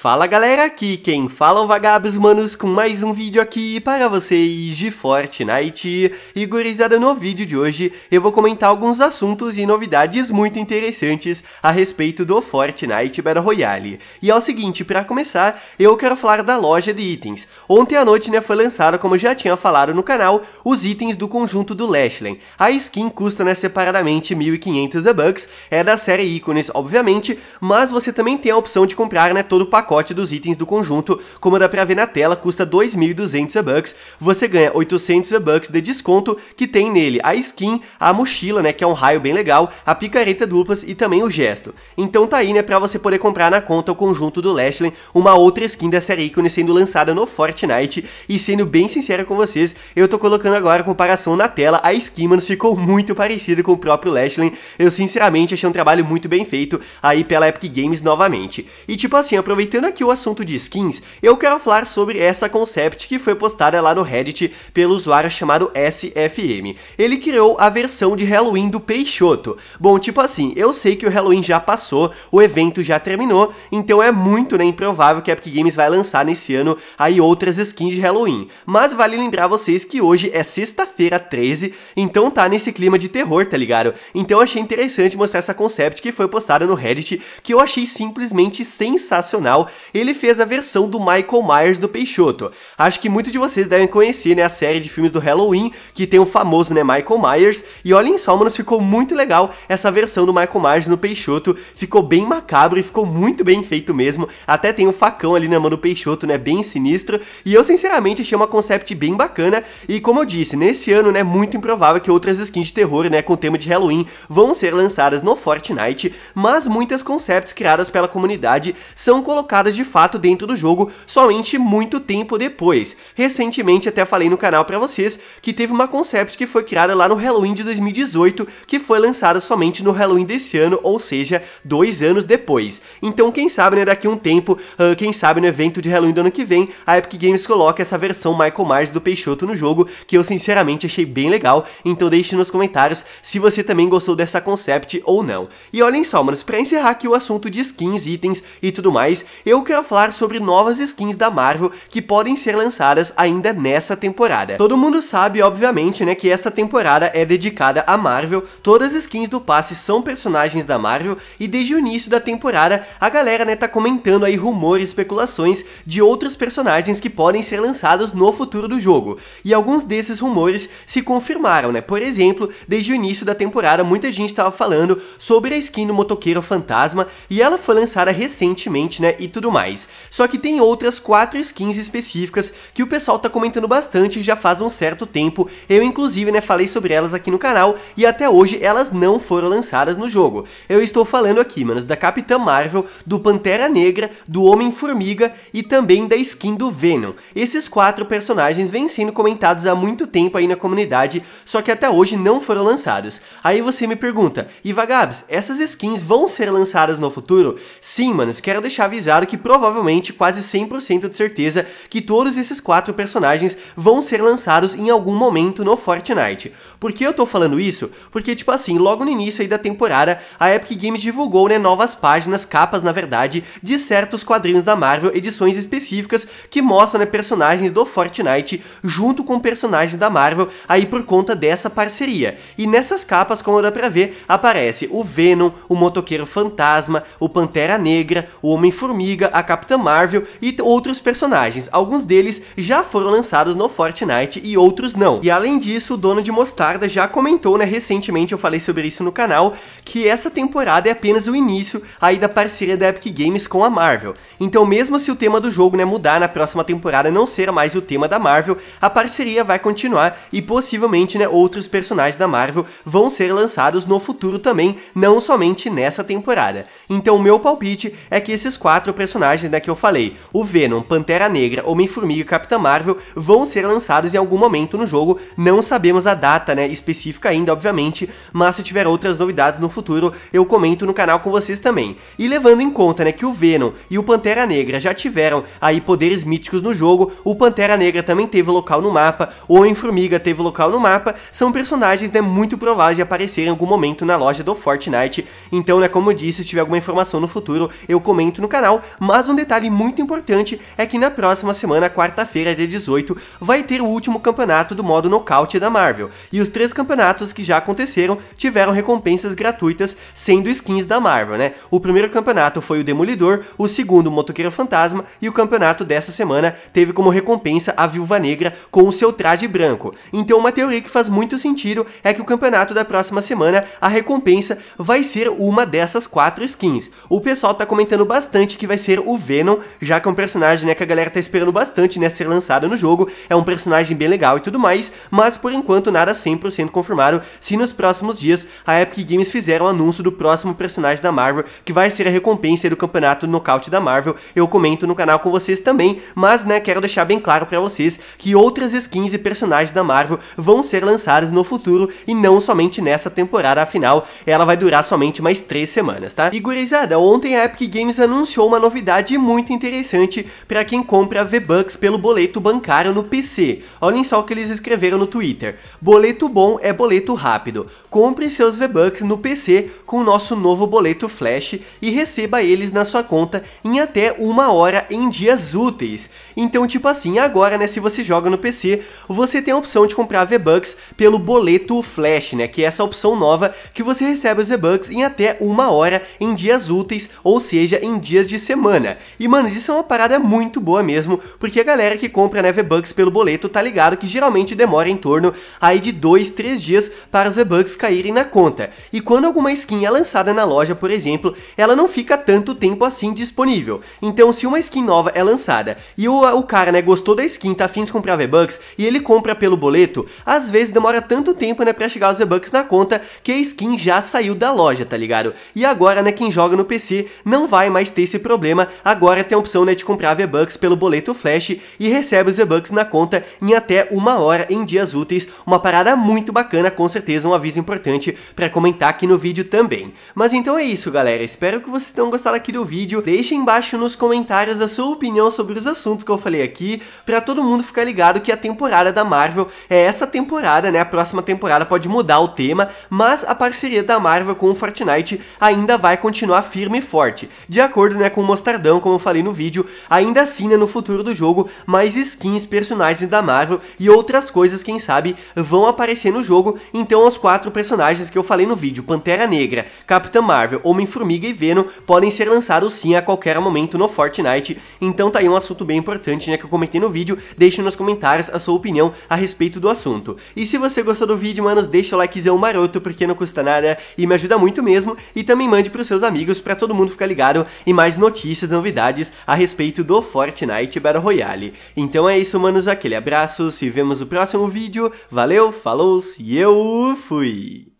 Fala galera, aqui quem fala é o Vagabos Manos com mais um vídeo aqui para vocês de Fortnite. E gurizada, no vídeo de hoje eu vou comentar alguns assuntos e novidades muito interessantes a respeito do Fortnite Battle Royale. E é o seguinte, para começar, eu quero falar da loja de itens. Ontem à noite né, foi lançado, como eu já tinha falado no canal, os itens do conjunto do Lashley A skin custa né, separadamente 1.500 bucks, é da série Ícones, obviamente, mas você também tem a opção de comprar né, todo o pacote pacote dos itens do conjunto, como dá pra ver na tela, custa 2.200 bucks você ganha 800 bucks de desconto, que tem nele a skin, a mochila, né, que é um raio bem legal, a picareta duplas e também o gesto. Então tá aí, né, pra você poder comprar na conta o conjunto do Lashley, uma outra skin da série ícone sendo lançada no Fortnite, e sendo bem sincero com vocês, eu tô colocando agora a comparação na tela, a skin, mano, ficou muito parecida com o próprio Lashley, eu sinceramente achei um trabalho muito bem feito aí pela Epic Games novamente. E tipo assim, aproveitando Aproveitando aqui o assunto de skins, eu quero falar sobre essa concept que foi postada lá no Reddit pelo usuário chamado SFM. Ele criou a versão de Halloween do Peixoto. Bom, tipo assim, eu sei que o Halloween já passou, o evento já terminou, então é muito né, improvável que a Epic Games vai lançar nesse ano aí outras skins de Halloween. Mas vale lembrar vocês que hoje é sexta-feira 13, então tá nesse clima de terror, tá ligado? Então achei interessante mostrar essa concept que foi postada no Reddit, que eu achei simplesmente sensacional ele fez a versão do Michael Myers do Peixoto. Acho que muitos de vocês devem conhecer, né, a série de filmes do Halloween, que tem o famoso, né, Michael Myers, e olhem só, mano, ficou muito legal essa versão do Michael Myers no Peixoto, ficou bem macabro e ficou muito bem feito mesmo, até tem o facão ali na mão do Peixoto, né, bem sinistro, e eu sinceramente achei uma concept bem bacana, e como eu disse, nesse ano, né, muito improvável que outras skins de terror, né, com tema de Halloween vão ser lançadas no Fortnite, mas muitas concepts criadas pela comunidade são colocadas implementadas de fato dentro do jogo somente muito tempo depois. Recentemente até falei no canal para vocês que teve uma concept que foi criada lá no Halloween de 2018, que foi lançada somente no Halloween desse ano, ou seja, dois anos depois. Então quem sabe né, daqui a um tempo, uh, quem sabe no evento de Halloween do ano que vem, a Epic Games coloca essa versão Michael Myers do Peixoto no jogo, que eu sinceramente achei bem legal, então deixe nos comentários se você também gostou dessa concept ou não. E olhem só, manos, pra encerrar aqui o assunto de skins, itens e tudo mais, eu quero falar sobre novas skins da Marvel que podem ser lançadas ainda nessa temporada. Todo mundo sabe, obviamente, né, que essa temporada é dedicada à Marvel, todas as skins do passe são personagens da Marvel e desde o início da temporada a galera, né, tá comentando aí rumores, especulações de outros personagens que podem ser lançados no futuro do jogo. E alguns desses rumores se confirmaram, né? Por exemplo, desde o início da temporada muita gente estava falando sobre a skin do motoqueiro fantasma e ela foi lançada recentemente, né? E tudo mais. Só que tem outras quatro skins específicas que o pessoal tá comentando bastante já faz um certo tempo. Eu inclusive né, falei sobre elas aqui no canal e até hoje elas não foram lançadas no jogo. Eu estou falando aqui, manos, da Capitã Marvel, do Pantera Negra, do Homem-Formiga e também da skin do Venom. Esses quatro personagens vêm sendo comentados há muito tempo aí na comunidade, só que até hoje não foram lançados. Aí você me pergunta, e Vagabs, essas skins vão ser lançadas no futuro? Sim, manos, quero deixar avisado que provavelmente quase 100% de certeza que todos esses quatro personagens vão ser lançados em algum momento no Fortnite. Por que eu tô falando isso? Porque, tipo assim, logo no início aí da temporada, a Epic Games divulgou, né, novas páginas, capas, na verdade, de certos quadrinhos da Marvel, edições específicas que mostram, né, personagens do Fortnite junto com personagens da Marvel aí por conta dessa parceria. E nessas capas, como dá pra ver, aparece o Venom, o Motoqueiro Fantasma, o Pantera Negra, o Homem-Formiga, Formiga, a Capitã Marvel e outros personagens. Alguns deles já foram lançados no Fortnite e outros não. E além disso, o dono de Mostarda já comentou, né, recentemente eu falei sobre isso no canal, que essa temporada é apenas o início aí da parceria da Epic Games com a Marvel. Então mesmo se o tema do jogo, né, mudar na próxima temporada não ser mais o tema da Marvel, a parceria vai continuar e possivelmente, né, outros personagens da Marvel vão ser lançados no futuro também, não somente nessa temporada. Então meu palpite é que esses quatro personagens né, que eu falei. O Venom, Pantera Negra, Homem-Formiga e Capitã Marvel vão ser lançados em algum momento no jogo. Não sabemos a data né, específica ainda, obviamente, mas se tiver outras novidades no futuro, eu comento no canal com vocês também. E levando em conta né, que o Venom e o Pantera Negra já tiveram aí poderes míticos no jogo, o Pantera Negra também teve local no mapa, o Homem-Formiga teve local no mapa, são personagens né, muito prováveis de aparecer em algum momento na loja do Fortnite. Então, né, como eu disse, se tiver alguma informação no futuro, eu comento no canal mas um detalhe muito importante é que na próxima semana, quarta-feira, dia 18, vai ter o último campeonato do modo nocaute da Marvel, e os três campeonatos que já aconteceram tiveram recompensas gratuitas, sendo skins da Marvel, né? O primeiro campeonato foi o Demolidor, o segundo o Motoqueiro Fantasma, e o campeonato dessa semana teve como recompensa a Viúva Negra com o seu traje branco. Então uma teoria que faz muito sentido é que o campeonato da próxima semana, a recompensa vai ser uma dessas quatro skins. O pessoal tá comentando bastante que vai vai ser o Venom, já que é um personagem né, que a galera tá esperando bastante né, ser lançado no jogo, é um personagem bem legal e tudo mais, mas por enquanto nada 100% confirmado, se nos próximos dias a Epic Games fizer o um anúncio do próximo personagem da Marvel, que vai ser a recompensa do campeonato nocaute da Marvel, eu comento no canal com vocês também, mas né, quero deixar bem claro para vocês que outras skins e personagens da Marvel vão ser lançadas no futuro e não somente nessa temporada, afinal ela vai durar somente mais 3 semanas, tá? E gurizada, ontem a Epic Games anunciou uma novidade muito interessante para quem compra V-Bucks pelo boleto bancário no PC. Olhem só o que eles escreveram no Twitter. Boleto bom é boleto rápido. Compre seus V-Bucks no PC com o nosso novo boleto Flash e receba eles na sua conta em até uma hora em dias úteis. Então, tipo assim, agora, né, se você joga no PC, você tem a opção de comprar V-Bucks pelo boleto Flash, né, que é essa opção nova que você recebe os V-Bucks em até uma hora em dias úteis, ou seja, em dias de semana semana. E, mano, isso é uma parada muito boa mesmo, porque a galera que compra né, V-Bucks pelo boleto tá ligado que geralmente demora em torno aí de 2, 3 dias para os V-Bucks caírem na conta. E quando alguma skin é lançada na loja, por exemplo, ela não fica tanto tempo assim disponível. Então, se uma skin nova é lançada e o, o cara né, gostou da skin, tá afim de comprar V-Bucks e ele compra pelo boleto, às vezes demora tanto tempo né, pra chegar os V-Bucks na conta que a skin já saiu da loja, tá ligado? E agora, né, quem joga no PC não vai mais ter esse problema problema, agora tem a opção né, de comprar V-Bucks pelo boleto Flash e recebe os V-Bucks na conta em até uma hora em dias úteis. Uma parada muito bacana, com certeza um aviso importante para comentar aqui no vídeo também. Mas então é isso, galera. Espero que vocês tenham gostado aqui do vídeo. Deixem embaixo nos comentários a sua opinião sobre os assuntos que eu falei aqui, para todo mundo ficar ligado que a temporada da Marvel é essa temporada, né? A próxima temporada pode mudar o tema, mas a parceria da Marvel com o Fortnite ainda vai continuar firme e forte, de acordo né, com uma mostardão, como eu falei no vídeo, ainda assina né, no futuro do jogo mais skins, personagens da Marvel e outras coisas, quem sabe, vão aparecer no jogo, então os quatro personagens que eu falei no vídeo, Pantera Negra, Capitã Marvel, Homem-Formiga e Venom, podem ser lançados sim a qualquer momento no Fortnite, então tá aí um assunto bem importante, né, que eu comentei no vídeo, deixe nos comentários a sua opinião a respeito do assunto. E se você gostou do vídeo, manos, deixa o likezão maroto, porque não custa nada e me ajuda muito mesmo, e também mande pros seus amigos para todo mundo ficar ligado e mais notícias notícias e novidades a respeito do Fortnite Battle Royale. Então é isso, manos, aquele abraço, se vemos no próximo vídeo, valeu, falou e eu fui!